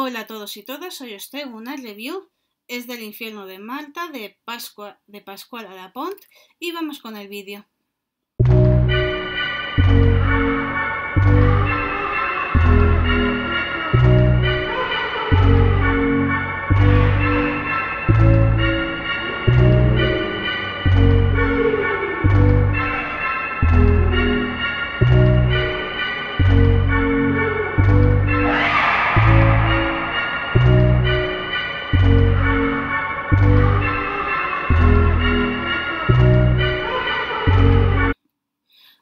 Hola a todos y todas, soy os una review, es del infierno de Malta de Pascua, de Pascual pont y vamos con el vídeo.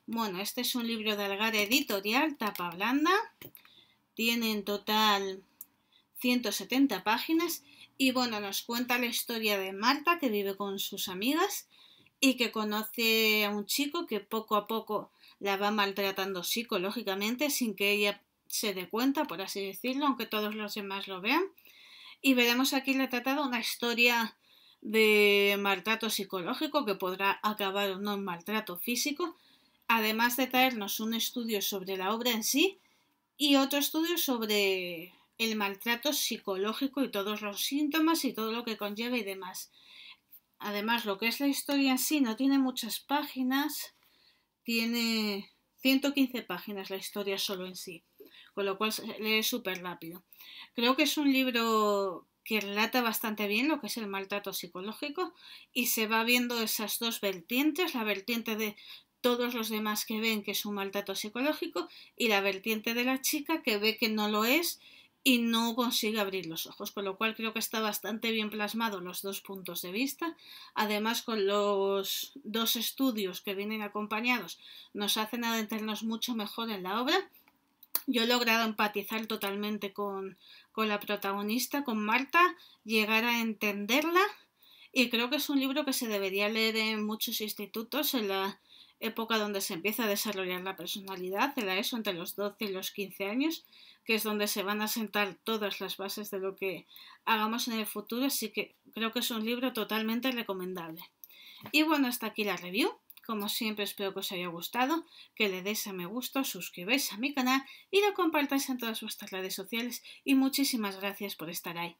Bueno, este es un libro de Algar Editorial, tapa blanda. Tiene en total 170 páginas y bueno, nos cuenta la historia de Marta que vive con sus amigas y que conoce a un chico que poco a poco la va maltratando psicológicamente sin que ella se dé cuenta, por así decirlo, aunque todos los demás lo vean. Y veremos aquí la tratada una historia de maltrato psicológico que podrá acabar o no en maltrato físico, además de traernos un estudio sobre la obra en sí y otro estudio sobre el maltrato psicológico y todos los síntomas y todo lo que conlleva y demás. Además, lo que es la historia en sí no tiene muchas páginas, tiene 115 páginas la historia solo en sí, con lo cual se lee súper rápido. Creo que es un libro que relata bastante bien lo que es el maltrato psicológico y se va viendo esas dos vertientes, la vertiente de todos los demás que ven que es un maltrato psicológico y la vertiente de la chica que ve que no lo es y no consigue abrir los ojos, con lo cual creo que está bastante bien plasmado los dos puntos de vista. Además, con los dos estudios que vienen acompañados, nos hacen adentrarnos mucho mejor en la obra. Yo he logrado empatizar totalmente con, con la protagonista, con Marta, llegar a entenderla y creo que es un libro que se debería leer en muchos institutos, en la época donde se empieza a desarrollar la personalidad era ESO entre los 12 y los 15 años, que es donde se van a sentar todas las bases de lo que hagamos en el futuro, así que creo que es un libro totalmente recomendable. Y bueno, hasta aquí la review. Como siempre espero que os haya gustado, que le deis a me gusta, suscribáis a mi canal y lo compartáis en todas vuestras redes sociales y muchísimas gracias por estar ahí.